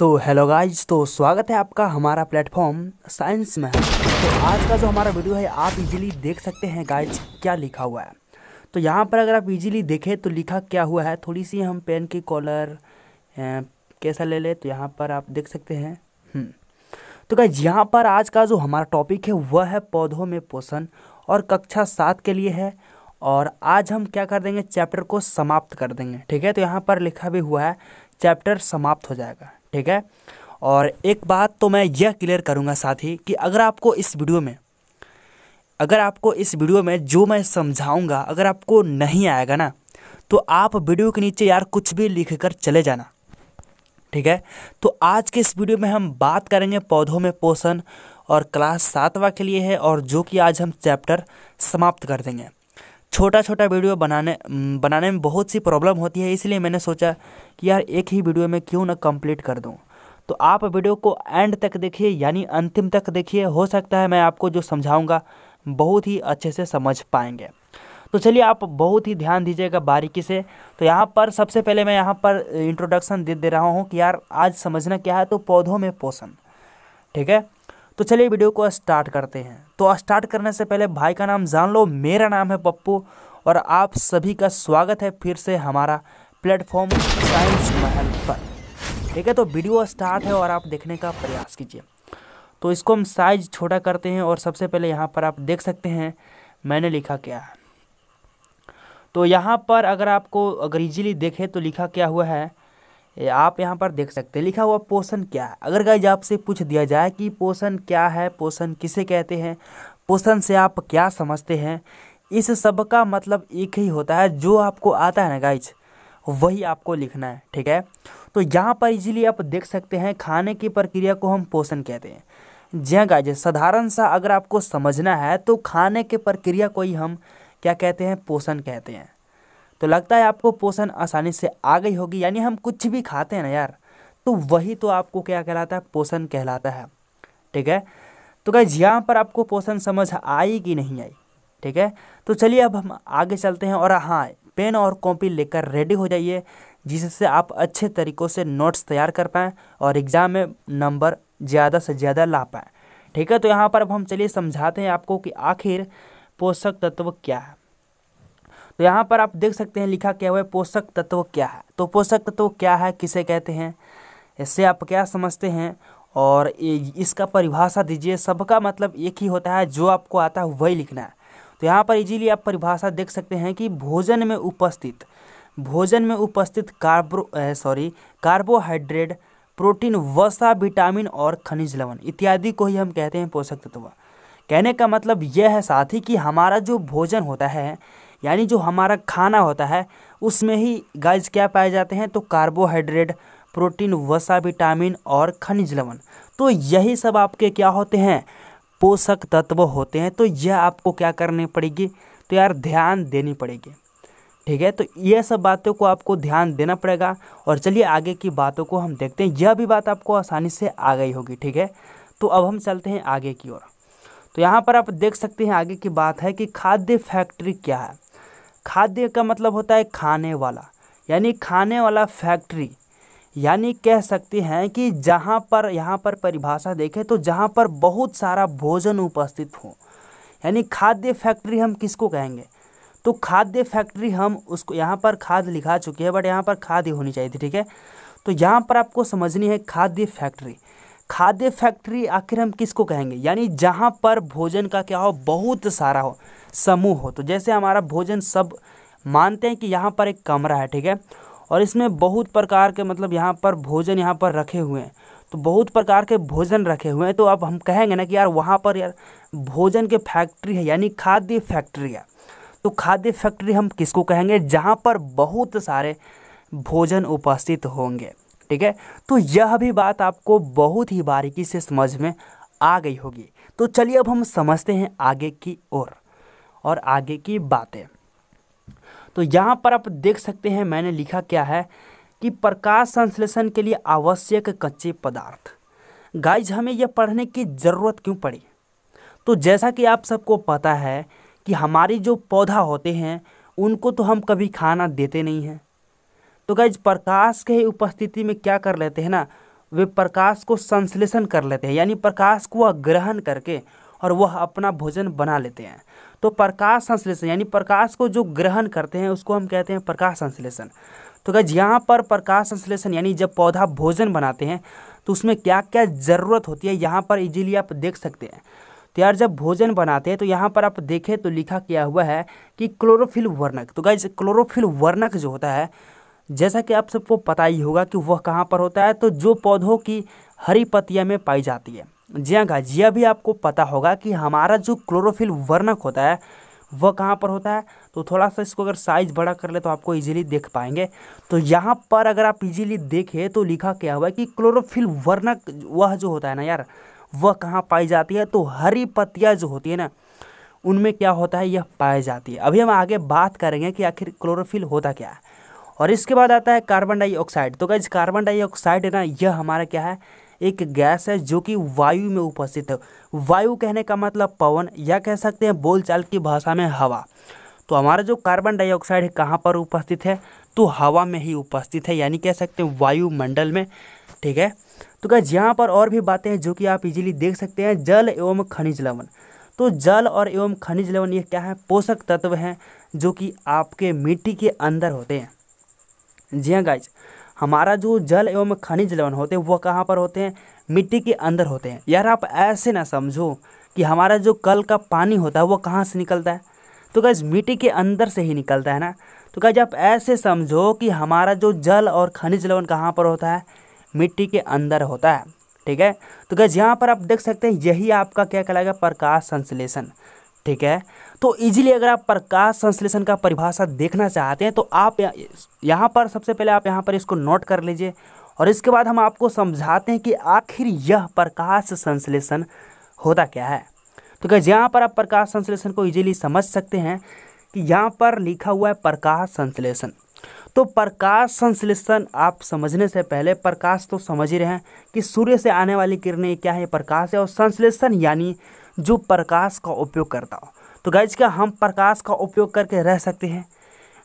तो hello guys तो स्वागत है आपका हमारा प्लेटफॉर्म साइंस में तो आज का जो हमारा वीडियो है आप इजीली देख सकते हैं गाइज क्या लिखा हुआ है तो यहाँ पर अगर आप इजीली देखें तो लिखा क्या हुआ है थोड़ी सी हम पेन की कॉलर कैसा ले ले तो यहाँ पर आप देख सकते हैं हम्म। तो गाइज यहाँ पर आज का जो हमारा टॉपिक है वह है पौधों में पोषण और कक्षा सात के लिए है और आज हम क्या कर देंगे चैप्टर को समाप्त कर देंगे ठीक है तो यहाँ पर लिखा भी हुआ है चैप्टर समाप्त हो जाएगा ठीक है और एक बात तो मैं यह क्लियर करूँगा साथ ही कि अगर आपको इस वीडियो में अगर आपको इस वीडियो में जो मैं समझाऊँगा अगर आपको नहीं आएगा ना तो आप वीडियो के नीचे यार कुछ भी लिख कर चले जाना ठीक है तो आज के इस वीडियो में हम बात करेंगे पौधों में पोषण और क्लास सातवा के लिए है और जो कि आज हम चैप्टर समाप्त कर देंगे छोटा छोटा वीडियो बनाने बनाने में बहुत सी प्रॉब्लम होती है इसलिए मैंने सोचा कि यार एक ही वीडियो में क्यों ना कंप्लीट कर दूँ तो आप वीडियो को एंड तक देखिए यानी अंतिम तक देखिए हो सकता है मैं आपको जो समझाऊँगा बहुत ही अच्छे से समझ पाएंगे तो चलिए आप बहुत ही ध्यान दीजिएगा बारीकी से तो यहाँ पर सबसे पहले मैं यहाँ पर इंट्रोडक्शन दे दे रहा हूँ कि यार आज समझना क्या है तो पौधों में पोषण ठीक है तो चलिए वीडियो को स्टार्ट करते हैं तो स्टार्ट करने से पहले भाई का नाम जान लो मेरा नाम है पप्पू और आप सभी का स्वागत है फिर से हमारा प्लेटफॉर्म साइंस महल पर ठीक है तो वीडियो स्टार्ट है और आप देखने का प्रयास कीजिए तो इसको हम साइज छोटा करते हैं और सबसे पहले यहाँ पर आप देख सकते हैं मैंने लिखा क्या है तो यहाँ पर अगर आपको अगर इजीली देखें तो लिखा क्या हुआ है आप यहाँ पर देख सकते हैं लिखा हुआ पोषण क्या है अगर गाइज आपसे पूछ दिया जाए कि पोषण क्या है पोषण किसे कहते हैं पोषण से आप क्या समझते हैं इस सब का मतलब एक ही होता है जो आपको आता है ना गाइज वही आपको लिखना है ठीक है तो यहाँ पर इजीली आप देख सकते हैं खाने की प्रक्रिया को हम पोषण कहते हैं जी गाइज साधारण सा अगर आपको समझना है तो खाने के प्रक्रिया को ही हम क्या कहते हैं पोषण कहते हैं तो लगता है आपको पोषण आसानी से आ गई होगी यानी हम कुछ भी खाते हैं ना यार तो वही तो आपको क्या कहलाता है पोषण कहलाता है ठीक है तो क्या यहाँ पर आपको पोषण समझ आई कि नहीं आई ठीक है तो चलिए अब हम आगे चलते हैं और हाँ पेन और कॉपी लेकर रेडी हो जाइए जिससे आप अच्छे तरीक़ों से नोट्स तैयार कर पाएँ और एग्ज़ाम में नंबर ज़्यादा से ज़्यादा ला पाएँ ठीक है तो यहाँ पर अब हम चलिए समझाते हैं आपको कि आखिर पोषक तत्व क्या है तो यहाँ पर आप देख सकते हैं लिखा क्या हुआ है पोषक तत्व क्या है तो पोषक तत्व क्या है किसे कहते हैं इससे आप क्या समझते हैं और इसका परिभाषा दीजिए सबका मतलब एक ही होता है जो आपको आता है वही लिखना है तो यहाँ पर इजीली आप परिभाषा देख सकते हैं कि भोजन में उपस्थित भोजन में उपस्थित कार्बो सॉरी कार्बोहाइड्रेट प्रोटीन वसा विटामिन और खनिज लवण इत्यादि को ही हम कहते हैं पोषक तत्व कहने का मतलब यह है साथ ही कि हमारा जो भोजन होता है यानी जो हमारा खाना होता है उसमें ही गाइज क्या पाए जाते हैं तो कार्बोहाइड्रेट प्रोटीन वसा विटामिन और खनिज लवण तो यही सब आपके क्या होते हैं पोषक तत्व होते हैं तो यह आपको क्या करनी पड़ेगी तो यार ध्यान देनी पड़ेगी ठीक है तो यह सब बातों को आपको ध्यान देना पड़ेगा और चलिए आगे की बातों को हम देखते हैं यह भी बात आपको आसानी से आ गई होगी ठीक है तो अब हम चलते हैं आगे की ओर तो यहाँ पर आप देख सकते हैं आगे की बात है कि खाद्य फैक्ट्री क्या है खाद्य का मतलब होता है खाने वाला यानी खाने वाला फैक्ट्री यानी कह सकते हैं कि जहाँ पर यहाँ पर परिभाषा देखें तो जहाँ पर बहुत सारा भोजन उपस्थित हो यानी खाद्य फैक्ट्री हम किसको कहेंगे तो खाद्य फैक्ट्री हम उसको यहाँ पर खाद लिखा चुके हैं बट यहाँ पर खाद्य होनी चाहिए थी ठीक है तो यहाँ पर आपको समझनी है खाद्य फैक्ट्री खाद्य फैक्ट्री आखिर हम किसको कहेंगे यानी जहाँ पर भोजन का क्या हो बहुत सारा हो समूह हो तो जैसे हमारा भोजन सब मानते हैं कि यहाँ पर एक कमरा है ठीक है और इसमें बहुत प्रकार के मतलब यहाँ पर भोजन यहाँ पर रखे हुए हैं तो बहुत प्रकार के भोजन रखे हुए हैं तो अब हम कहेंगे ना कि यार वहाँ पर यार भोजन के फैक्ट्री है यानी खाद्य फैक्ट्री है तो खाद्य फैक्ट्री हम किसको कहेंगे जहाँ पर बहुत सारे भोजन उपस्थित होंगे ठीक है तो यह भी बात आपको बहुत ही बारीकी से समझ में आ गई होगी तो चलिए अब हम समझते हैं आगे की ओर और आगे की बातें तो यहाँ पर आप देख सकते हैं मैंने लिखा क्या है कि प्रकाश संश्लेषण के लिए आवश्यक कच्चे पदार्थ गाइज हमें यह पढ़ने की ज़रूरत क्यों पड़ी तो जैसा कि आप सबको पता है कि हमारे जो पौधा होते हैं उनको तो हम कभी खाना देते नहीं हैं तो गाइज प्रकाश के उपस्थिति में क्या कर लेते हैं ना वे प्रकाश को संश्लेषण कर लेते हैं यानी प्रकाश को वह ग्रहण करके और वह अपना भोजन बना लेते हैं तो प्रकाश संश्लेषण यानी प्रकाश को जो ग्रहण करते हैं उसको हम कहते हैं प्रकाश संश्लेषण तो गज यहाँ पर प्रकाश संश्लेषण यानी जब पौधा भोजन बनाते हैं तो उसमें क्या क्या ज़रूरत होती है यहाँ पर इजीली आप देख सकते हैं तो यार जब भोजन बनाते हैं तो यहाँ पर आप देखें तो लिखा किया हुआ है कि क्लोरोफिल वर्णक तो गज क्लोरोफिल वर्णक जो होता है जैसा कि आप सबको पता ही होगा कि वह कहाँ पर होता है तो जो पौधों की हरी पत्तियाँ में पाई जाती है जी हाँ का जी भी आपको पता होगा कि हमारा जो क्लोरोफिल वर्णक होता है वह कहाँ पर होता है तो थोड़ा सा इसको अगर साइज बड़ा कर ले तो आपको इजीली देख पाएंगे तो यहाँ पर अगर आप इजीली देखें तो लिखा क्या हुआ है कि क्लोरोफिल वर्णक वह जो होता है ना यार वह कहाँ पाई जाती है तो हरी पत्तियाँ जो होती है ना उनमें क्या होता है यह पाई जाती है अभी हम आगे बात करेंगे कि आखिर क्लोरोफिल होता क्या है और इसके बाद आता है कार्बन डाइऑक्साइड तो क्या कार्बन डाइऑक्साइड है ना यह हमारा क्या है एक गैस है जो कि वायु में उपस्थित है वायु कहने का मतलब पवन या कह सकते हैं बोलचाल की भाषा में हवा तो हमारा जो कार्बन डाइऑक्साइड है कहाँ पर उपस्थित है तो हवा में ही उपस्थित है यानी कह सकते हैं वायुमंडल में ठीक है तो क्या यहाँ पर और भी बातें हैं जो कि आप इजीली देख सकते हैं जल एवं खनिज लवण तो जल और एवं खनिज लवण ये क्या है पोषक तत्व हैं जो कि आपके मिट्टी के अंदर होते हैं जी हाँ गाइज हमारा जो जल एवं खनिज लवण होते हैं वह कहाँ पर होते हैं मिट्टी के अंदर होते हैं यार आप ऐसे ना समझो कि हमारा जो कल का पानी होता है वो कहाँ से निकलता है तो गैज मिट्टी के अंदर से ही निकलता है ना तो गैज आप ऐसे समझो कि हमारा जो जल और खनिज लवण कहाँ पर होता है मिट्टी के अंदर होता है ठीक है तो गैज यहाँ पर आप देख सकते हैं यही आपका क्या कहलाएगा प्रकाश संश्लेषण ठीक है तो ईजिली अगर आप प्रकाश संश्लेषण का परिभाषा देखना चाहते हैं तो आप यहाँ पर सबसे पहले आप यहाँ पर इसको नोट कर लीजिए और इसके बाद हम आपको समझाते हैं कि आखिर यह प्रकाश संश्लेषण होता क्या है तो क्या यहाँ पर आप प्रकाश संश्लेषण को इजीली समझ सकते हैं कि यहाँ पर लिखा हुआ है प्रकाश संश्लेषण तो प्रकाश संश्लेषण आप समझने से पहले प्रकाश तो समझ ही रहे हैं कि सूर्य से आने वाली किरणें क्या है प्रकाश है और संश्लेषण यानी जो प्रकाश का उपयोग करता हो तो गाइज क्या हम प्रकाश का उपयोग करके रह सकते हैं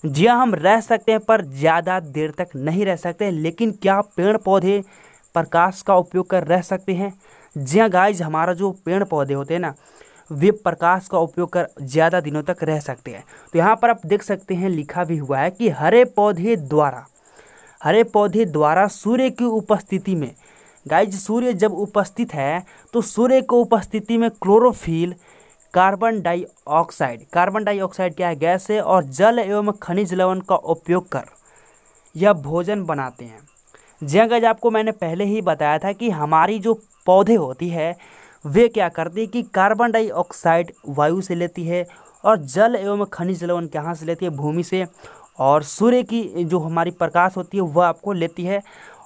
जी हाँ, हम रह सकते हैं पर ज़्यादा देर तक नहीं रह सकते लेकिन क्या पेड़ पौधे प्रकाश का उपयोग कर रह सकते हैं जी हाँ गाइज हमारा जो पेड़ पौधे होते हैं ना वे प्रकाश का उपयोग कर ज़्यादा दिनों तक रह सकते हैं तो यहाँ पर आप देख सकते हैं लिखा भी हुआ है कि हरे पौधे द्वारा हरे पौधे द्वारा सूर्य की उपस्थिति में गाइज सूर्य जब उपस्थित है तो सूर्य को उपस्थिति में chlorophyll carbon dioxide carbon dioxide क्या है गैस है और जल एवं खनिज लवण का उपयोग कर यह भोजन बनाते हैं जय गज आपको मैंने पहले ही बताया था कि हमारी जो पौधे होती है वे क्या करती है कि कार्बन डाइऑक्साइड वायु से लेती है और जल एवं खनिज लवण कहाँ से लेती है भूमि से और सूर्य की जो हमारी प्रकाश होती है वह आपको लेती है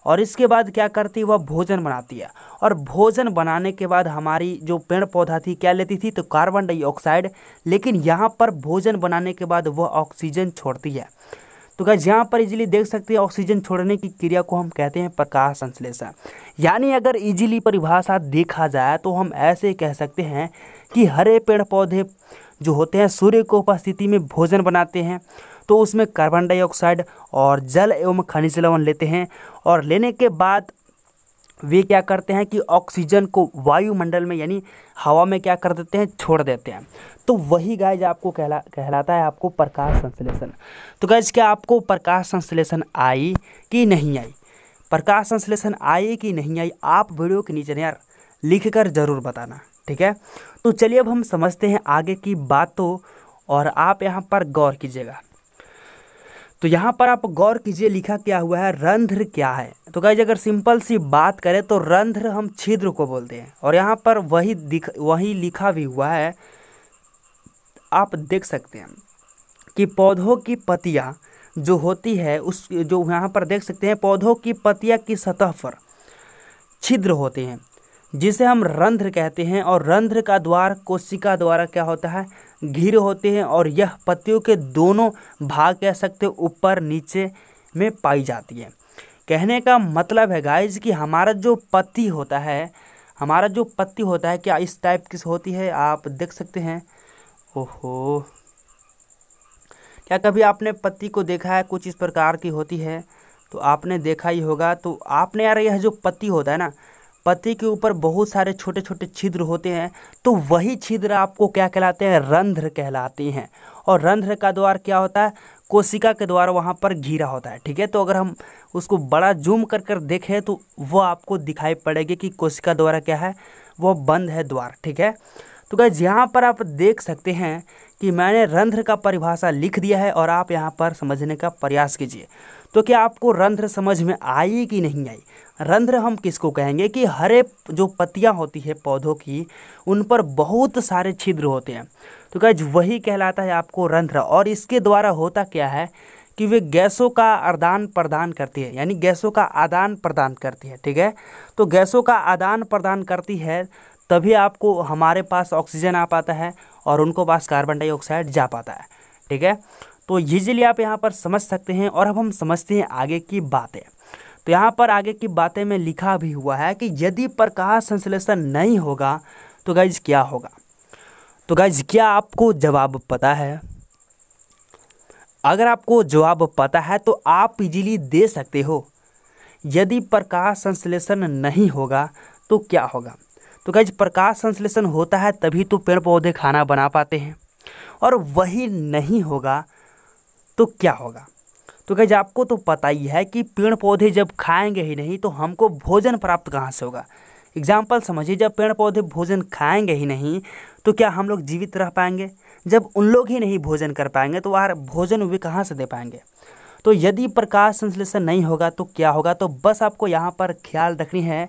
और इसके बाद क्या करती है वह भोजन बनाती है और भोजन बनाने के बाद हमारी जो पेड़ पौधा थी क्या लेती थी तो कार्बन डाइऑक्साइड लेकिन यहाँ पर भोजन बनाने के बाद वह ऑक्सीजन छोड़ती है तो क्या यहाँ पर इजीली देख सकते हैं ऑक्सीजन छोड़ने की क्रिया को हम कहते हैं प्रकाश संश्लेषण यानी अगर इजीली परिभाषा देखा जाए तो हम ऐसे कह सकते हैं कि हरे पेड़ पौधे जो होते हैं सूर्य को उपस्थिति में भोजन बनाते हैं तो उसमें कार्बन डाइऑक्साइड और जल एवं खनिज लवण लेते हैं और लेने के बाद वे क्या करते हैं कि ऑक्सीजन को वायुमंडल में यानी हवा में क्या कर देते हैं छोड़ देते हैं तो वही गाइज आपको कहला कहलाता है आपको प्रकाश संश्लेषण तो गाइज क्या आपको प्रकाश संश्लेषण आई कि नहीं आई प्रकाश संश्लेषण आई कि नहीं आई आप वीडियो के नीचे यार लिख कर ज़रूर बताना ठीक है तो चलिए अब हम समझते हैं आगे की बातों और आप यहाँ पर गौर कीजिएगा तो यहाँ पर आप गौर कीजिए लिखा क्या हुआ है रंध्र क्या है तो गाइज अगर सिंपल सी बात करें तो रंध्र हम छिद्र को बोलते हैं और यहाँ पर वही दिख वही लिखा भी हुआ है आप देख सकते हैं कि पौधों की पतिया जो होती है उस जो यहाँ पर देख सकते हैं पौधों की पतिया की सतह पर छिद्र होते हैं जिसे हम रंध्र कहते हैं और रंध्र का द्वार कोशिका द्वारा क्या होता है घिरे होते हैं और यह पत्तियों के दोनों भाग कह सकते ऊपर नीचे में पाई जाती है कहने का मतलब है गाइज कि हमारा जो पत्ती होता है हमारा जो पत्ती होता है क्या इस टाइप की होती है आप देख सकते हैं ओहो क्या कभी आपने पत्ती को देखा है कुछ इस प्रकार की होती है तो आपने देखा ही होगा तो आपने यार यह जो पत्ती होता है ना पत्ती के ऊपर बहुत सारे छोटे छोटे छिद्र होते हैं तो वही छिद्र आपको क्या कहलाते हैं रंध्र कहलाते हैं और रंध्र का द्वार क्या होता है कोशिका के द्वारा वहाँ पर घिरा होता है ठीक है तो अगर हम उसको बड़ा जूम कर कर देखें तो वह आपको दिखाई पड़ेगी कि कोशिका द्वारा क्या है वह बंद है द्वार ठीक है तो गैज यहाँ पर आप देख सकते हैं कि मैंने रंध्र का परिभाषा लिख दिया है और आप यहाँ पर समझने का प्रयास कीजिए तो क्या आपको रंध्र समझ में आई कि नहीं आई रंध्र हम किसको कहेंगे कि हरे जो पत्तियाँ होती है पौधों की उन पर बहुत सारे छिद्र होते हैं तो क्या वही कहलाता है आपको रंध्र और इसके द्वारा होता क्या है कि वे गैसों का आदान प्रदान करती है यानी गैसों का आदान प्रदान करती है ठीक है तो गैसों का आदान प्रदान करती है तभी आपको हमारे पास ऑक्सीजन आ पाता है और उनको पास कार्बन डाइऑक्साइड जा पाता है ठीक है तो ईजिली आप यहाँ पर समझ सकते हैं और अब हम समझते हैं आगे की बातें तो यहाँ पर आगे की बातें में लिखा भी हुआ है कि यदि प्रकाश संश्लेषण नहीं होगा तो गाइज क्या होगा तो गाइज क्या आपको जवाब पता है अगर आपको जवाब पता है तो आप इजीली दे सकते हो यदि प्रकाश संश्लेषण नहीं होगा तो क्या होगा तो गाइज प्रकाश संश्लेषण होता है तभी तो पेड़ पौधे खाना बना पाते हैं और वही नहीं होगा तो क्या होगा तो गैज आपको तो पता ही है कि पेड़ पौधे जब खाएंगे ही नहीं तो हमको भोजन प्राप्त कहाँ से होगा एग्जाम्पल समझिए जब पेड़ पौधे भोजन खाएंगे ही नहीं तो क्या हम लोग जीवित रह पाएंगे जब उन लोग ही नहीं भोजन कर पाएंगे तो वह भोजन वे कहाँ से दे पाएंगे तो यदि प्रकाश संश्लेषण नहीं होगा तो क्या होगा तो बस आपको यहाँ पर ख्याल रखनी है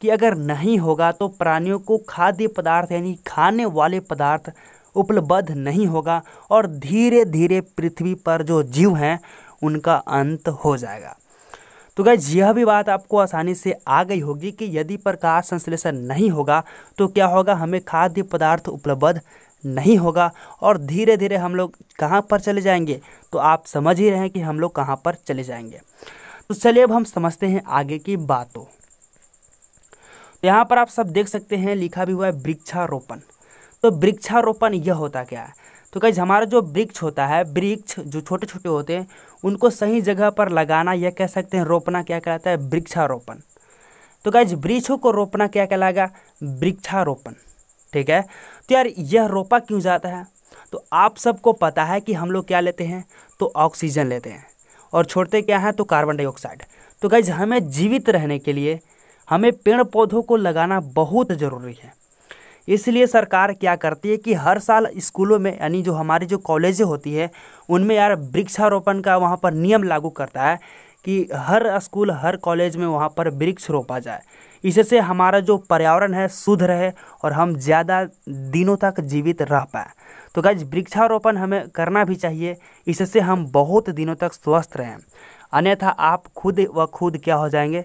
कि अगर नहीं होगा तो प्राणियों को खाद्य पदार्थ यानी खाने वाले पदार्थ उपलब्ध नहीं होगा और धीरे धीरे पृथ्वी पर जो जीव हैं उनका अंत हो जाएगा तो गैज यह भी बात आपको आसानी से आ गई होगी कि यदि प्रकाश संश्लेषण नहीं होगा तो क्या होगा हमें खाद्य पदार्थ उपलब्ध नहीं होगा और धीरे धीरे हम लोग कहाँ पर चले जाएंगे तो आप समझ ही रहे हैं कि हम लोग कहाँ पर चले जाएंगे तो चलिए अब हम समझते हैं आगे की बातों यहाँ पर आप सब देख सकते हैं लिखा भी हुआ है वृक्षारोपण तो वृक्षारोपण यह होता क्या है तो कहीं हमारा जो वृक्ष होता है वृक्ष जो छोटे छोटे होते हैं उनको सही जगह पर लगाना यह कह सकते हैं रोपना क्या कहलाता है वृक्षारोपण तो कहीं वृक्षों को रोपना क्या कहलाएगा वृक्षारोपण ठीक है तो यार यह रोपा क्यों जाता है तो आप सबको पता है कि हम लोग क्या लेते हैं तो ऑक्सीजन लेते हैं और छोड़ते क्या हैं तो कार्बन डाइऑक्साइड तो कहीं हमें जीवित रहने के लिए हमें पेड़ पौधों को लगाना बहुत ज़रूरी है इसलिए सरकार क्या करती है कि हर साल स्कूलों में यानी जो हमारी जो कॉलेजें होती है उनमें यार वृक्षारोपण का वहाँ पर नियम लागू करता है कि हर स्कूल हर कॉलेज में वहाँ पर वृक्ष रोपा जाए इससे हमारा जो पर्यावरण है शुद्ध रहे और हम ज़्यादा दिनों तक जीवित रह पाए तो गाइज वृक्षारोपण हमें करना भी चाहिए इससे हम बहुत दिनों तक स्वस्थ रहें अन्यथा आप खुद व खुद क्या हो जाएंगे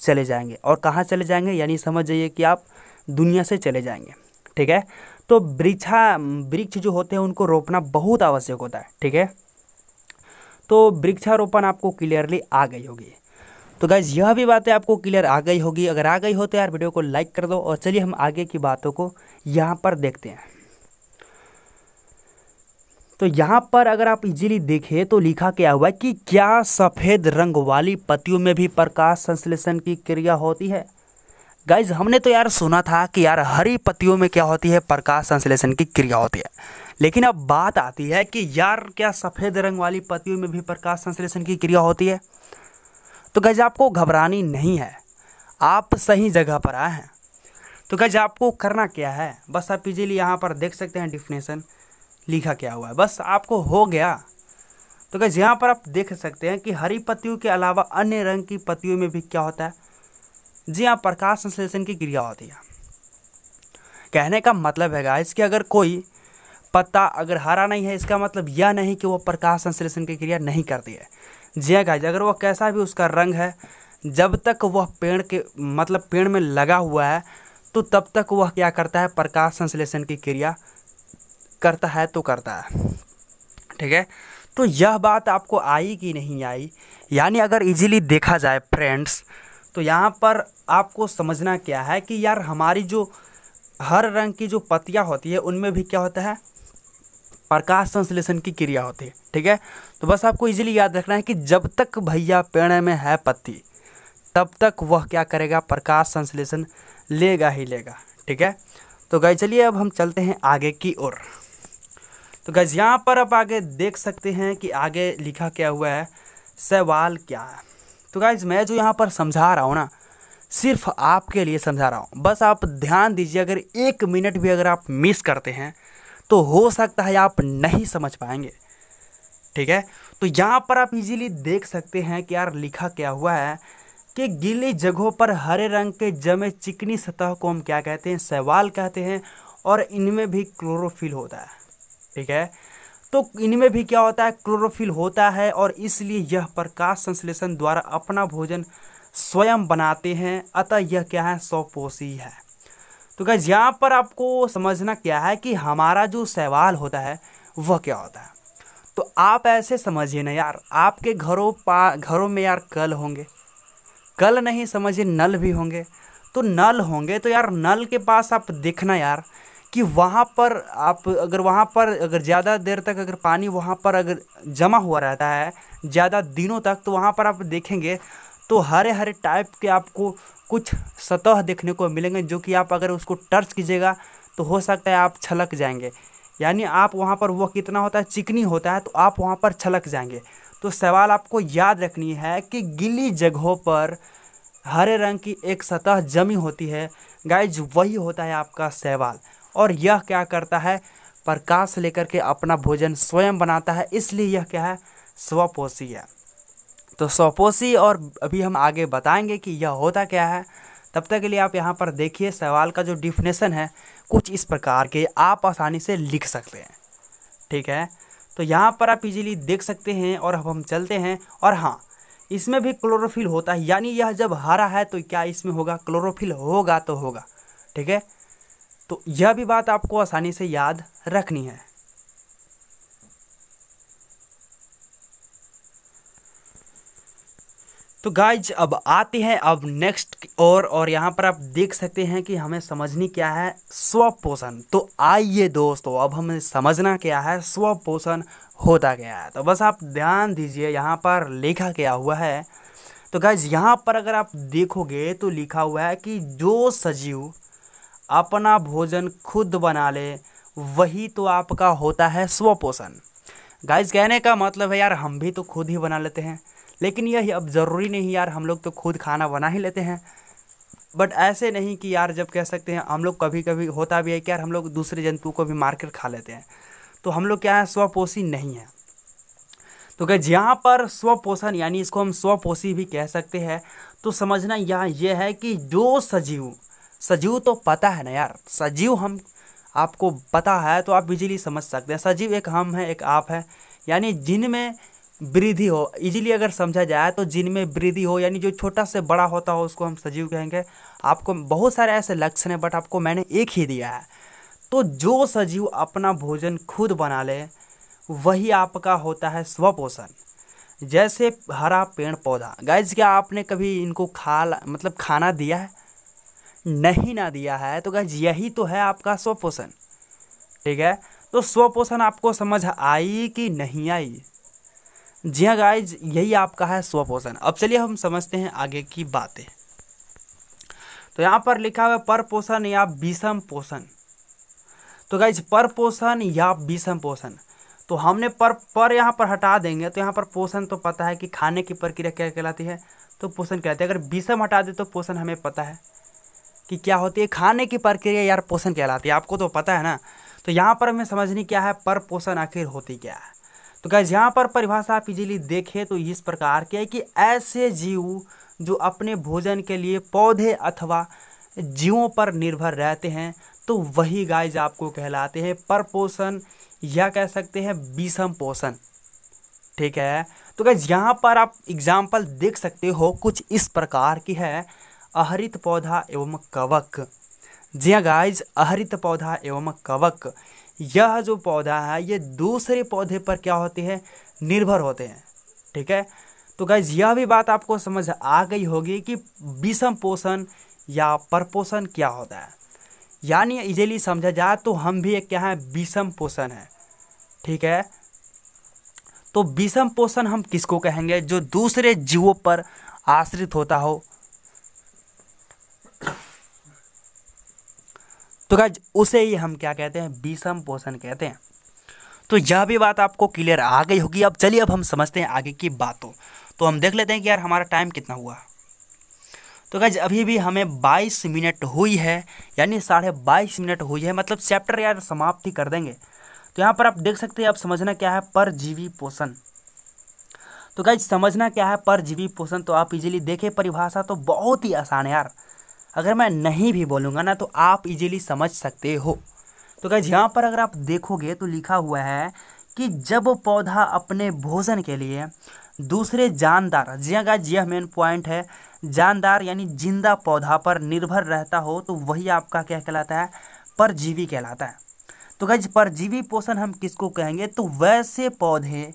चले जाएंगे और कहाँ चले जाएंगे यानी समझ जाइए कि आप दुनिया से चले जाएंगे ठीक है तो वृक्षा वृक्ष जो होते हैं उनको रोपना बहुत आवश्यक होता है ठीक है तो वृक्षारोपण आपको क्लियरली आ गई होगी तो गाइज यह भी बातें आपको क्लियर आ गई होगी अगर आ गई हो तो यार वीडियो को लाइक कर दो और चलिए हम आगे की बातों को यहाँ पर देखते हैं तो यहाँ पर अगर आप इजीली देखें तो लिखा क्या हुआ है कि क्या सफ़ेद रंग वाली पत्तियों में भी प्रकाश संश्लेषण की क्रिया होती है गाइज हमने तो यार सुना था कि यार हरी पत्तियों में क्या होती है प्रकाश संश्लेषण की क्रिया होती है लेकिन अब बात आती है कि यार क्या सफ़ेद रंग वाली पत्तियों में भी प्रकाश संश्लेषण की क्रिया होती है तो गज आपको घबरानी नहीं है आप सही जगह पर आए हैं तो गज आपको करना क्या है बस आप इजीली यहाँ पर देख सकते हैं डिफिनेशन लिखा क्या हुआ है बस आपको हो गया तो गज यहाँ पर आप देख सकते हैं कि हरी पत्तियों के अलावा अन्य रंग की पत्तियों में भी क्या होता है जी हाँ प्रकाश संश्लेषण की क्रिया होती है कहने का मतलब है गाइस कि अगर कोई पत्ता अगर हरा नहीं है इसका मतलब यह नहीं कि वह प्रकाश संश्लेषण की क्रिया नहीं करती है जी हाँ गाइस अगर वह कैसा भी उसका रंग है जब तक वह पेड़ के मतलब पेड़ में लगा हुआ है तो तब तक वह क्या करता है प्रकाश संश्लेषण की क्रिया करता है तो करता है ठीक है तो यह बात आपको आई कि नहीं आई यानी अगर इजीली देखा जाए फ्रेंड्स तो यहाँ पर आपको समझना क्या है कि यार हमारी जो हर रंग की जो पत्तियाँ होती है उनमें भी क्या होता है प्रकाश संश्लेषण की क्रिया होती है ठीक है तो बस आपको इजीली याद रखना है कि जब तक भैया पेड़ में है पत्ती तब तक वह क्या करेगा प्रकाश संश्लेषण लेगा ही लेगा ठीक है तो गए चलिए अब हम चलते हैं आगे की ओर तो गज यहाँ पर आप आगे देख सकते हैं कि आगे लिखा क्या हुआ है सवाल क्या है तो गाइज मैं जो यहाँ पर समझा रहा हूँ ना सिर्फ आपके लिए समझा रहा हूँ बस आप ध्यान दीजिए अगर एक मिनट भी अगर आप मिस करते हैं तो हो सकता है आप नहीं समझ पाएंगे ठीक है तो यहाँ पर आप इजीली देख सकते हैं कि यार लिखा क्या हुआ है कि गीली जगहों पर हरे रंग के जमे चिकनी सतह को हम क्या कहते हैं सवाल कहते हैं और इनमें भी क्लोरोफिल होता है ठीक है तो इनमें भी क्या होता है क्लोरोफिल होता है और इसलिए यह प्रकाश संश्लेषण द्वारा अपना भोजन स्वयं बनाते हैं अतः यह क्या है सौपोषी है तो क्या यहाँ पर आपको समझना क्या है कि हमारा जो सवाल होता है वह क्या होता है तो आप ऐसे समझिए ना यार आपके घरों पा घरों में यार कल होंगे कल नहीं समझिए नल भी होंगे तो नल होंगे तो यार नल के पास आप देखना यार कि वहाँ पर आप अगर वहाँ पर अगर ज़्यादा देर तक अगर पानी वहाँ पर अगर जमा हुआ रहता है ज़्यादा दिनों तक तो वहाँ पर आप देखेंगे तो हरे हरे टाइप के आपको कुछ सतह देखने को मिलेंगे जो कि आप अगर उसको टर्च कीजिएगा तो हो सकता है आप छलक जाएंगे यानी आप वहाँ पर वो कितना होता है चिकनी होता है तो आप वहाँ पर छलक जाएंगे तो सवाल आपको याद रखनी है कि गिली जगहों पर हरे रंग की एक सतह जमी होती है गाइज वही होता है आपका सवाल और यह क्या करता है प्रकाश लेकर के अपना भोजन स्वयं बनाता है इसलिए यह क्या है स्वपोषी है तो स्वपोषी और अभी हम आगे बताएंगे कि यह होता क्या है तब तक के लिए आप यहाँ पर देखिए सवाल का जो डिफिनेशन है कुछ इस प्रकार के आप आसानी से लिख सकते हैं ठीक है तो यहाँ पर आप इजीली देख सकते हैं और अब हम चलते हैं और हाँ इसमें भी क्लोरोफिल होता है यानी यह जब हरा है तो क्या इसमें होगा क्लोरोफिल होगा तो होगा ठीक है तो यह भी बात आपको आसानी से याद रखनी है तो गाइज अब आते हैं अब नेक्स्ट और और यहाँ पर आप देख सकते हैं कि हमें समझनी क्या है स्व पोषण तो आइए दोस्तों अब हमें समझना क्या है स्व पोषण होता गया है तो बस आप ध्यान दीजिए यहाँ पर लिखा क्या हुआ है तो गाइज यहाँ पर अगर आप देखोगे तो लिखा हुआ है कि जो सजीव अपना भोजन खुद बना ले वही तो आपका होता है स्वपोषण गाइस कहने का मतलब है यार हम भी तो खुद ही बना लेते हैं लेकिन यही अब ज़रूरी नहीं यार हम लोग तो खुद खाना बना ही लेते हैं बट ऐसे नहीं कि यार जब कह सकते हैं हम लोग कभी कभी होता भी है कि यार हम लोग दूसरे जंतु को भी मारकर खा लेते हैं तो हम लोग क्या है स्वपोषी नहीं है तो क्या जहाँ पर स्वपोषण यानी इसको हम स्वपोषी भी कह सकते हैं तो समझना यहाँ यह है कि जो सजीव सजीव तो पता है ना यार सजीव हम आपको पता है तो आप इजीली समझ सकते हैं सजीव एक हम है एक आप है यानी जिनमें वृद्धि हो इजीली अगर समझा जाए तो जिनमें वृद्धि हो यानी जो छोटा से बड़ा होता हो उसको हम सजीव कहेंगे आपको बहुत सारे ऐसे लक्षण हैं बट आपको मैंने एक ही दिया है तो जो सजीव अपना भोजन खुद बना ले वही आपका होता है स्वपोषण जैसे हरा पेड़ पौधा गैज क्या आपने कभी इनको खा मतलब खाना दिया है नहीं ना दिया है तो गैज यही तो है आपका स्वपोषण ठीक है तो स्वपोषण आपको समझ आई कि नहीं आई जी हाँ गाइज यही आपका है स्वपोषण अब चलिए हम समझते हैं आगे की बातें तो यहाँ पर लिखा हुआ पर पोषण या विषम पोषण तो गाइज पर पोषण या विषम पोषण तो हमने पर पर यहाँ पर हटा देंगे तो यहाँ पर पोषण तो पता है कि खाने की प्रक्रिया क्या कहलाती है तो पोषण कहलाती है अगर विषम हटा दे तो पोषण हमें पता है कि क्या होती है खाने की प्रक्रिया यार पोषण कहलाती है आपको तो पता है ना तो यहाँ पर हमें समझनी क्या है पर पोषण आखिर होती क्या है तो गैस यहाँ पर परिभाषा आप इजीली देखें तो इस प्रकार के है कि ऐसे जीव जो अपने भोजन के लिए पौधे अथवा जीवों पर निर्भर रहते हैं तो वही गाइज आपको कहलाते हैं पर पोषण या कह सकते हैं विषम पोषण ठीक है तो गैस यहाँ पर आप एग्जाम्पल देख सकते हो कुछ इस प्रकार की है अहरित पौधा एवं कवक जी हाँ गाइज अहरित पौधा एवं कवक यह जो पौधा है ये दूसरे पौधे पर क्या होते हैं निर्भर होते हैं ठीक है तो गाइज यह भी बात आपको समझ आ गई होगी कि विषम पोषण या परपोषण क्या होता है यानी इजीली समझा जाए तो हम भी एक क्या है विषम पोषण है ठीक है तो विषम पोषण हम किसको कहेंगे जो दूसरे जीवों पर आश्रित होता हो तो गाइज उसे ही हम क्या कहते हैं विषम पोषण कहते हैं तो यह भी बात आपको क्लियर आ गई होगी अब चलिए अब हम समझते हैं आगे की बातों तो हम देख लेते हैं कि यार हमारा टाइम कितना हुआ तो गज अभी भी हमें 22 मिनट हुई है यानी साढ़े बाईस मिनट हुई है मतलब चैप्टर यार समाप्त ही कर देंगे तो यहाँ पर आप देख सकते हैं अब समझना क्या है परजीवी पोषण तो गज समझना क्या है परजीवी पोषण तो आप इजीली देखें परिभाषा तो बहुत ही आसान है यार अगर मैं नहीं भी बोलूँगा ना तो आप इजीली समझ सकते हो तो गैज यहाँ पर अगर आप देखोगे तो लिखा हुआ है कि जब पौधा अपने भोजन के लिए दूसरे जानदार जी का हाँ यह मेन पॉइंट है जानदार यानी जिंदा पौधा पर निर्भर रहता हो तो वही आपका क्या कहलाता है परजीवी कहलाता है तो गज परजीवी पोषण हम किसको कहेंगे तो वैसे पौधे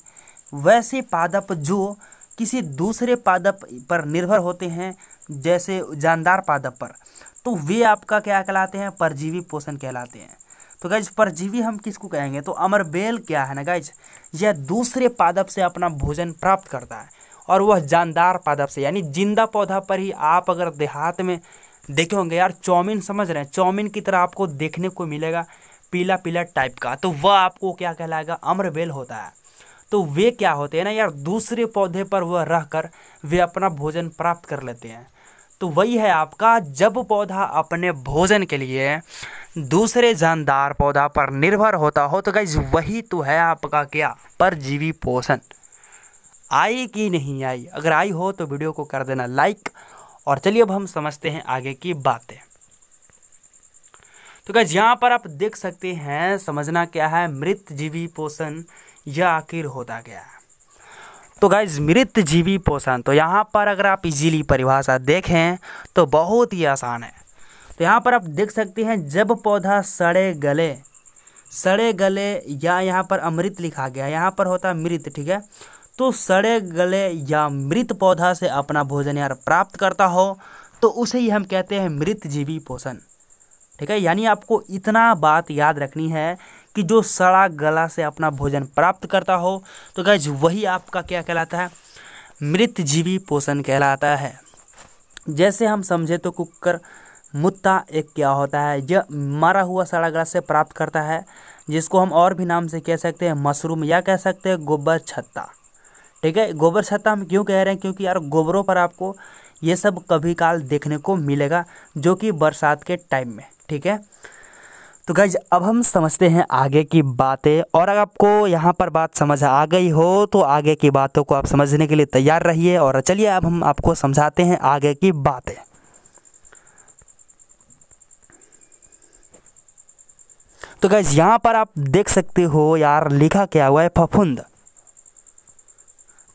वैसे पादप जो किसी दूसरे पादप पर निर्भर होते हैं जैसे जानदार पादप पर तो वे आपका क्या कहलाते हैं परजीवी पोषण कहलाते हैं तो गाइज परजीवी हम किसको कहेंगे तो अमरबेल क्या है ना गाइज यह दूसरे पादप से अपना भोजन प्राप्त करता है और वह जानदार पादप से यानी जिंदा पौधा पर ही आप अगर देहात में देखे होंगे यार चौमिन समझ रहे हैं चौमिन की तरह आपको देखने को मिलेगा पीला पीला टाइप का तो वह आपको क्या कहलाएगा अम्रबेल होता है तो वे क्या होते हैं ना यार दूसरे पौधे पर वह रह कर वे अपना भोजन प्राप्त कर लेते हैं तो वही है आपका जब पौधा अपने भोजन के लिए दूसरे जानदार पौधा पर निर्भर होता हो तो गाइज वही तो है आपका क्या परजीवी पोषण आई कि नहीं आई अगर आई हो तो वीडियो को कर देना लाइक और चलिए अब हम समझते हैं आगे की बातें तो गैज यहाँ पर आप देख सकते हैं समझना क्या है मृत जीवी पोषण यह आखिर होता गया है तो गाइज मृत जीवी पोषण तो यहाँ पर अगर आप इजीली परिभाषा देखें तो बहुत ही आसान है तो यहाँ पर आप देख सकते हैं जब पौधा सड़े गले सड़े गले या यहाँ पर अमृत लिखा गया यहाँ पर होता है मृत ठीक है तो सड़े गले या मृत पौधा से अपना भोजन यार प्राप्त करता हो तो उसे ही हम कहते हैं मृत जीवी पोषण ठीक है यानी आपको इतना बात याद रखनी है कि जो सड़ा गला से अपना भोजन प्राप्त करता हो तो गैज वही आपका क्या कहलाता है मृत जीवी पोषण कहलाता है जैसे हम समझे तो कुकर मुत्ता एक क्या होता है यह मरा हुआ सड़ा गला से प्राप्त करता है जिसको हम और भी नाम से कह सकते हैं मशरूम या कह सकते हैं गोबर छत्ता ठीक है गोबर छत्ता हम क्यों कह रहे हैं क्योंकि यार गोबरों पर आपको ये सब कभी काल देखने को मिलेगा जो कि बरसात के टाइम में ठीक है तो गाइज अब हम समझते हैं आगे की बातें और अगर आपको यहाँ पर बात समझ आ गई हो तो आगे की बातों को आप समझने के लिए तैयार रहिए और चलिए अब हम आपको समझाते हैं आगे की बातें तो गैस यहाँ पर आप देख सकते हो यार लिखा क्या हुआ है फफूंद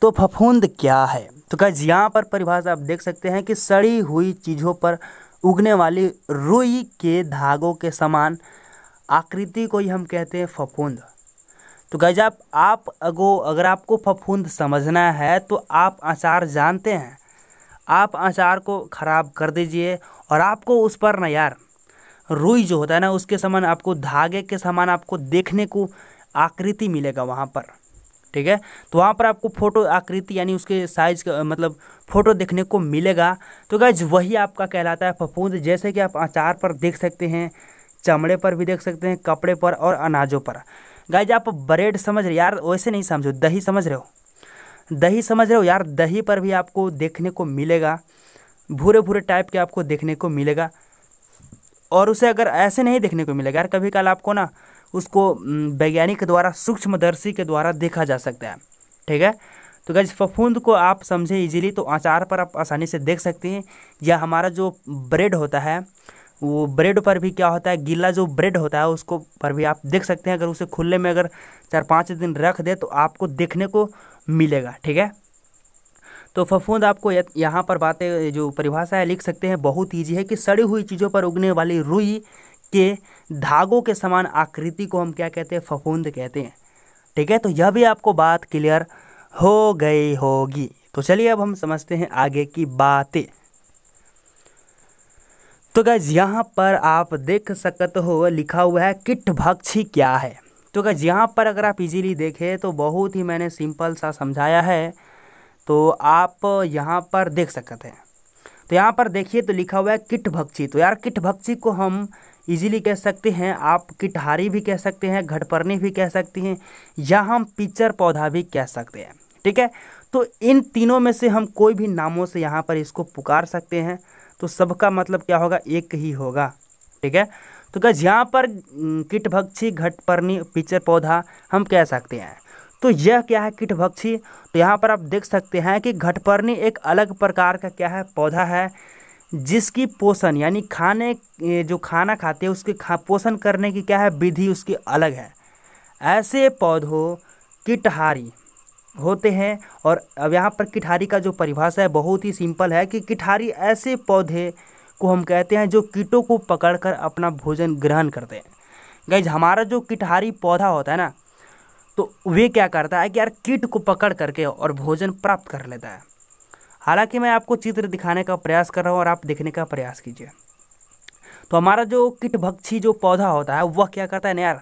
तो फफूंद क्या है तो गैस यहाँ पर परिभाषा आप देख सकते हैं कि सड़ी हुई चीज़ों पर उगने वाली रुई के धागों के समान आकृति को ही हम कहते हैं फफूंद तो गैज आप, आप अगो अगर आपको फफूंद समझना है तो आप अचार जानते हैं आप अचार को ख़राब कर दीजिए और आपको उस पर ना यार रुई जो होता है ना उसके समान आपको धागे के समान आपको देखने को आकृति मिलेगा वहाँ पर ठीक है तो वहाँ पर आपको फ़ोटो आकृति यानी उसके साइज का मतलब फ़ोटो देखने को मिलेगा तो गैज वही आपका कहलाता है फफूंद जैसे कि आप अचार पर देख सकते हैं चमड़े पर भी देख सकते हैं कपड़े पर और अनाजों पर गाइज आप ब्रेड समझ रहे यार वैसे नहीं समझो दही समझ रहे हो दही समझ रहे हो यार दही पर भी आपको देखने को मिलेगा भूरे भूरे टाइप के आपको देखने को मिलेगा और उसे अगर ऐसे नहीं देखने को मिलेगा यार कभी कल आपको ना उसको वैज्ञानिक के द्वारा सूक्ष्मदर्शी के द्वारा देखा जा सकता है ठीक है तो गाइज फफूंद को आप समझे इजीली तो अचार पर आप आसानी से देख सकते हैं या हमारा जो ब्रेड होता है वो ब्रेड पर भी क्या होता है गीला जो ब्रेड होता है उसको पर भी आप देख सकते हैं अगर उसे खुले में अगर चार पाँच दिन रख दे तो आपको देखने को मिलेगा ठीक है तो फफूंद आपको यहाँ पर बातें जो परिभाषा है लिख सकते हैं बहुत ईजी है कि सड़ी हुई चीज़ों पर उगने वाली रुई के धागों के समान आकृति को हम क्या कहते हैं फफूंद कहते हैं ठीक है तो यह भी आपको बात क्लियर हो गई होगी तो चलिए अब हम समझते हैं आगे की बातें तो गैज यहाँ पर आप देख सकते हो लिखा हुआ है किट भक्षी क्या है तो गैज यहाँ पर अगर आप इजीली देखें तो बहुत ही मैंने सिंपल सा समझाया है तो आप यहाँ पर देख सकते हैं तो यहाँ पर देखिए तो लिखा हुआ है किट भक्षी तो यार किट भक्षी को हम इजीली कह सकते हैं आप किटहारी भी कह सकते हैं घटपरनी भी कह सकते हैं या हम पिचर पौधा भी कह सकते हैं ठीक है तो इन तीनों में से हम कोई भी नामों से यहाँ पर इसको पुकार सकते हैं तो सबका मतलब क्या होगा एक ही होगा ठीक है तो क्या यहाँ पर कीटभक्षी घटपर्णी पिचर पौधा हम कह सकते हैं तो यह क्या है कीटभक्षी तो यहाँ पर आप देख सकते हैं कि घटपर्णी एक अलग प्रकार का क्या है पौधा है जिसकी पोषण यानी खाने जो खाना खाते हैं उसके खा पोषण करने की क्या है विधि उसकी अलग है ऐसे पौधों कीटहारी होते हैं और अब यहाँ पर किठारी का जो परिभाषा है बहुत ही सिंपल है कि किठारी ऐसे पौधे को हम कहते हैं जो कीटों को पकड़कर अपना भोजन ग्रहण करते हैं गैज हमारा जो किठारी पौधा होता है ना तो वे क्या करता है कि यार कीट को पकड़ करके और भोजन प्राप्त कर लेता है हालांकि मैं आपको चित्र दिखाने का प्रयास कर रहा हूँ और आप देखने का प्रयास कीजिए तो हमारा जो कीटभक्षी जो पौधा होता है वह क्या करता है ना यार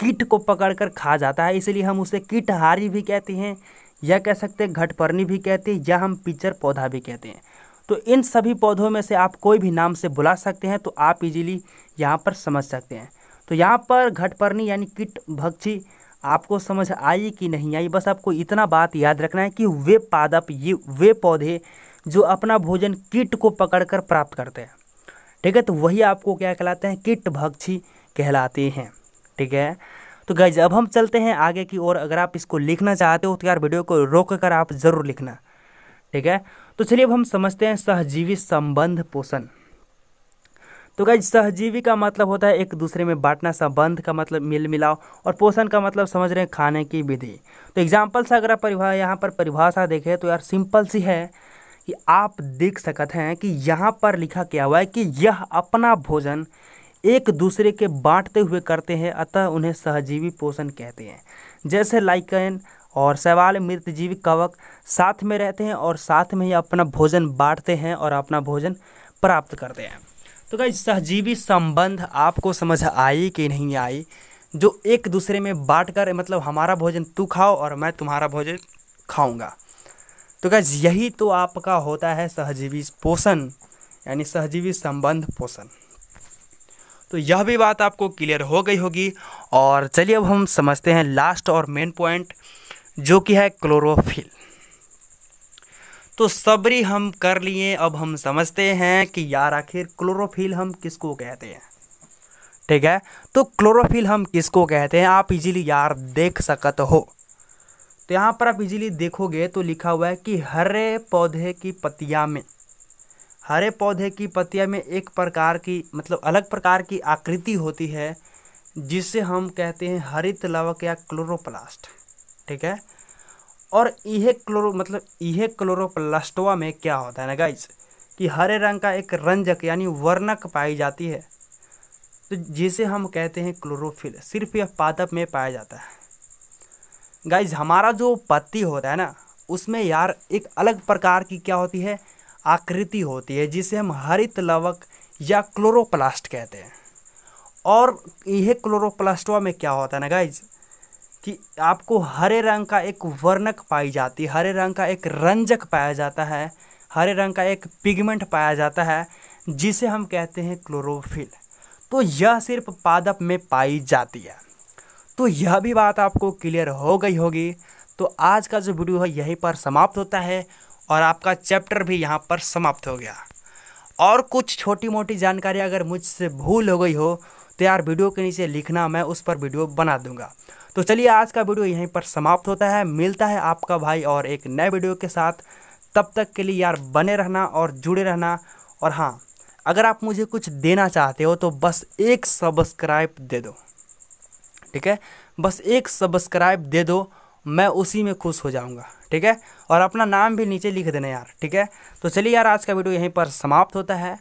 कीट को पकड़कर खा जाता है इसलिए हम उसे कीटहारी भी कहते हैं या कह सकते हैं घटपर्णी भी कहते हैं या हम पिचर पौधा भी कहते हैं तो इन सभी पौधों में से आप कोई भी नाम से बुला सकते हैं तो आप इजीली यहाँ पर समझ सकते हैं तो यहाँ पर घटपर्णी यानी कीट भक्षी आपको समझ आई कि नहीं आई बस आपको इतना बात याद रखना है कि वे पादप ये वे पौधे जो अपना भोजन कीट को पकड़कर प्राप्त करते हैं ठीक है तो वही आपको क्या कहलाते हैं कीट भक्षी कहलाते हैं ठीक है तो गाइज अब हम चलते हैं आगे की ओर अगर आप इसको लिखना चाहते हो तो यार वीडियो को रोक कर आप ज़रूर लिखना ठीक है तो चलिए अब हम समझते हैं सहजीवी संबंध पोषण तो गाइज सहजीवी का मतलब होता है एक दूसरे में बांटना संबंध का मतलब मिल मिलाओ और पोषण का मतलब समझ रहे हैं खाने की विधि तो एग्जाम्पल से अगर आप परिभा यहाँ पर परिभाषा देखें तो यार सिंपल सी है कि आप देख सकते हैं कि यहाँ पर लिखा क्या हुआ है कि यह अपना भोजन एक दूसरे के बांटते हुए करते हैं अतः उन्हें सहजीवी पोषण कहते हैं जैसे लाइकन और सवाल मृतजीवी कवक साथ में रहते हैं और साथ में ही अपना भोजन बांटते हैं और अपना भोजन प्राप्त करते हैं तो क्या सहजीवी संबंध आपको समझ आई कि नहीं आई जो एक दूसरे में बांट कर मतलब हमारा भोजन तू खाओ और मैं तुम्हारा भोजन खाऊंगा तो क्या यही तो आपका होता है सहजीवी पोषण यानी सहजीवी संबंध पोषण तो यह भी बात आपको क्लियर हो गई होगी और चलिए अब हम समझते हैं लास्ट और मेन पॉइंट जो कि है क्लोरोफिल तो सबरी हम कर लिए अब हम समझते हैं कि यार आखिर क्लोरोफिल हम किसको कहते हैं ठीक है तो क्लोरोफिल हम किसको कहते हैं आप इजीली यार देख सकते हो तो यहाँ पर आप इजीली देखोगे तो लिखा हुआ है कि हरे पौधे की पत्तियाँ में हरे पौधे की पत्तियाँ में एक प्रकार की मतलब अलग प्रकार की आकृति होती है जिसे हम कहते हैं हरित लवक या क्लोरोप्लास्ट ठीक है और यह क्लोरो मतलब यह क्लोरोप्लास्टोवा में क्या होता है ना गाइज कि हरे रंग का एक रंजक यानी वर्णक पाई जाती है तो जिसे हम कहते हैं क्लोरोफिल सिर्फ यह पादप में पाया जाता है गाइज हमारा जो पत्ती होता है ना उसमें यार एक अलग प्रकार की क्या होती है आकृति होती है जिसे हम हरित लवक या क्लोरोप्लास्ट कहते हैं और यह क्लोरोप्लास्टवा में क्या होता है ना गाइज कि आपको हरे रंग का एक वर्णक पाई जाती है हरे रंग का एक रंजक पाया जाता है हरे रंग का एक पिगमेंट पाया जाता है जिसे हम कहते हैं क्लोरोफिल तो यह सिर्फ पादप में पाई जाती है तो यह भी बात आपको क्लियर हो गई होगी तो आज का जो वीडियो है यहीं पर समाप्त होता है और आपका चैप्टर भी यहाँ पर समाप्त हो गया और कुछ छोटी मोटी जानकारी अगर मुझसे भूल हो गई हो तो यार वीडियो के नीचे लिखना मैं उस पर वीडियो बना दूंगा तो चलिए आज का वीडियो यहीं पर समाप्त होता है मिलता है आपका भाई और एक नए वीडियो के साथ तब तक के लिए यार बने रहना और जुड़े रहना और हाँ अगर आप मुझे कुछ देना चाहते हो तो बस एक सब्सक्राइब दे दो ठीक है बस एक सब्सक्राइब दे दो मैं उसी में खुश हो जाऊँगा ठीक है और अपना नाम भी नीचे लिख देना यार ठीक है तो चलिए यार आज का वीडियो यहीं पर समाप्त होता है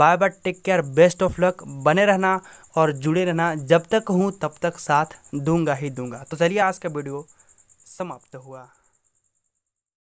bye bye take care best of luck बने रहना और जुड़े रहना जब तक हूँ तब तक साथ दूंगा ही दूंगा तो चलिए आज का वीडियो समाप्त हुआ